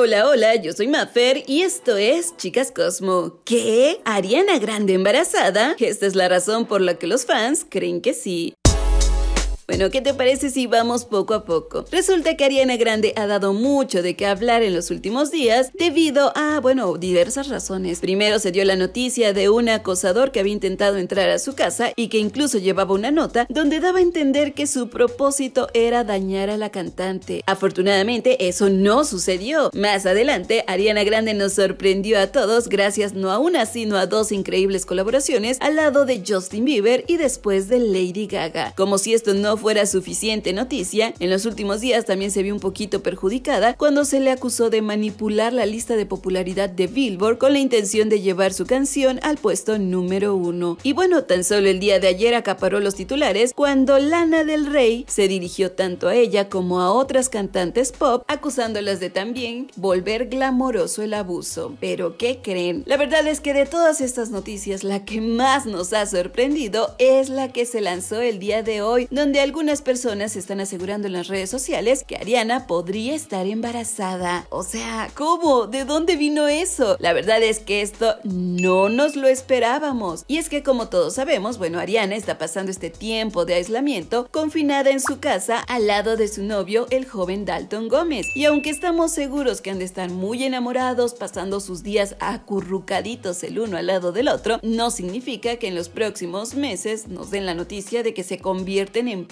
Hola, hola, yo soy Mafer y esto es Chicas Cosmo. ¿Qué? ¿Ariana Grande embarazada? Esta es la razón por la que los fans creen que sí. Bueno, ¿qué te parece si vamos poco a poco? Resulta que Ariana Grande ha dado mucho de qué hablar en los últimos días debido a, bueno, diversas razones. Primero se dio la noticia de un acosador que había intentado entrar a su casa y que incluso llevaba una nota donde daba a entender que su propósito era dañar a la cantante. Afortunadamente eso no sucedió. Más adelante, Ariana Grande nos sorprendió a todos gracias no a una sino a dos increíbles colaboraciones al lado de Justin Bieber y después de Lady Gaga. Como si esto no fuera suficiente noticia, en los últimos días también se vio un poquito perjudicada cuando se le acusó de manipular la lista de popularidad de Billboard con la intención de llevar su canción al puesto número uno. Y bueno, tan solo el día de ayer acaparó los titulares cuando Lana del Rey se dirigió tanto a ella como a otras cantantes pop, acusándolas de también volver glamoroso el abuso. Pero ¿qué creen? La verdad es que de todas estas noticias, la que más nos ha sorprendido es la que se lanzó el día de hoy, donde algunas personas están asegurando en las redes sociales que Ariana podría estar embarazada. O sea, ¿cómo? ¿De dónde vino eso? La verdad es que esto no nos lo esperábamos. Y es que como todos sabemos, bueno, Ariana está pasando este tiempo de aislamiento confinada en su casa al lado de su novio, el joven Dalton Gómez. Y aunque estamos seguros que han de estar muy enamorados, pasando sus días acurrucaditos el uno al lado del otro, no significa que en los próximos meses nos den la noticia de que se convierten en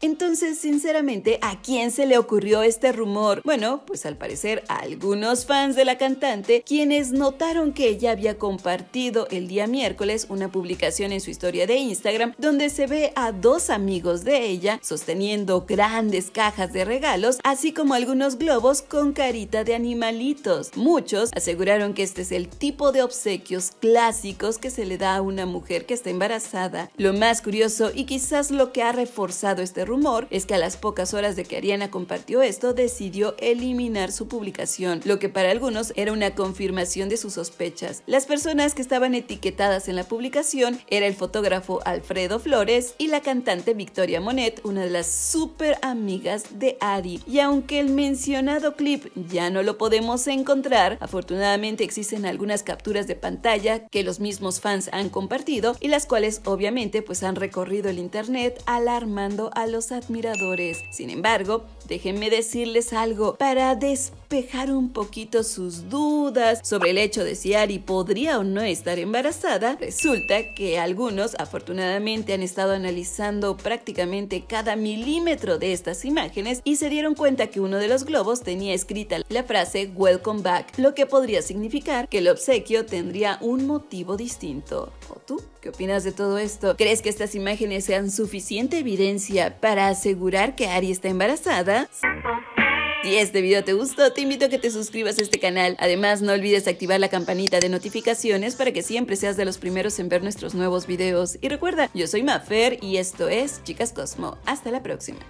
entonces, sinceramente, ¿a quién se le ocurrió este rumor? Bueno, pues al parecer a algunos fans de la cantante, quienes notaron que ella había compartido el día miércoles una publicación en su historia de Instagram donde se ve a dos amigos de ella sosteniendo grandes cajas de regalos, así como algunos globos con carita de animalitos. Muchos aseguraron que este es el tipo de obsequios clásicos que se le da a una mujer que está embarazada. Lo más curioso y quizás lo que ha forzado este rumor es que a las pocas horas de que Ariana compartió esto decidió eliminar su publicación, lo que para algunos era una confirmación de sus sospechas. Las personas que estaban etiquetadas en la publicación era el fotógrafo Alfredo Flores y la cantante Victoria Monet, una de las super amigas de Ari. Y aunque el mencionado clip ya no lo podemos encontrar, afortunadamente existen algunas capturas de pantalla que los mismos fans han compartido y las cuales obviamente pues han recorrido el internet alarmando mando a los admiradores. Sin embargo, déjenme decirles algo para despejar un poquito sus dudas sobre el hecho de si Ari podría o no estar embarazada. Resulta que algunos afortunadamente han estado analizando prácticamente cada milímetro de estas imágenes y se dieron cuenta que uno de los globos tenía escrita la frase Welcome back, lo que podría significar que el obsequio tendría un motivo distinto. ¿Tú qué opinas de todo esto? ¿Crees que estas imágenes sean suficiente evidencia para asegurar que Ari está embarazada? Si este video te gustó, te invito a que te suscribas a este canal. Además, no olvides activar la campanita de notificaciones para que siempre seas de los primeros en ver nuestros nuevos videos. Y recuerda, yo soy Mafer y esto es Chicas Cosmo. Hasta la próxima.